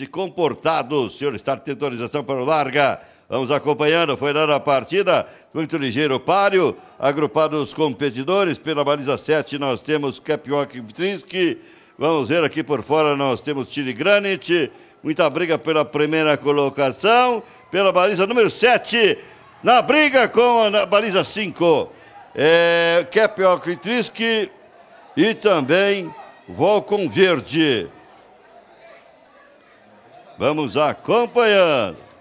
e comportados. senhor está de autorização para o larga. Vamos acompanhando. Foi dada a partida. Muito ligeiro páreo. Agrupados os competidores. Pela baliza 7 nós temos Capioca Trinsky. Vamos ver aqui por fora nós temos Chile Granite. Muita briga pela primeira colocação. Pela baliza número 7. Na briga com a baliza 5. É, Capioca Trinsky, E também Volcom Verde. Vamos acompanhando.